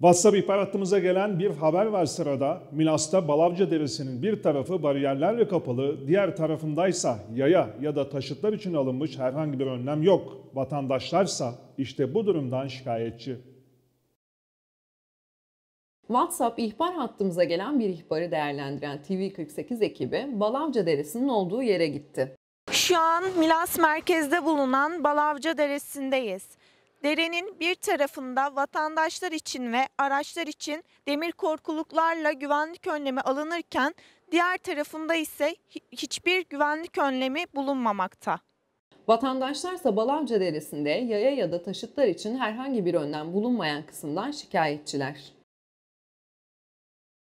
WhatsApp ihbar hattımıza gelen bir haber var sırada. Milas'ta Balavca Deresi'nin bir tarafı bariyerlerle kapalı, diğer tarafındaysa yaya ya da taşıtlar için alınmış herhangi bir önlem yok. Vatandaşlarsa işte bu durumdan şikayetçi. WhatsApp ihbar hattımıza gelen bir ihbarı değerlendiren TV48 ekibi Balavca Deresi'nin olduğu yere gitti. Şu an Milas merkezde bulunan Balavca Deresi'ndeyiz. Derenin bir tarafında vatandaşlar için ve araçlar için demir korkuluklarla güvenlik önlemi alınırken diğer tarafında ise hiçbir güvenlik önlemi bulunmamakta. Vatandaşlarsa Balavca Deresi'nde yaya ya da taşıtlar için herhangi bir önlem bulunmayan kısımdan şikayetçiler.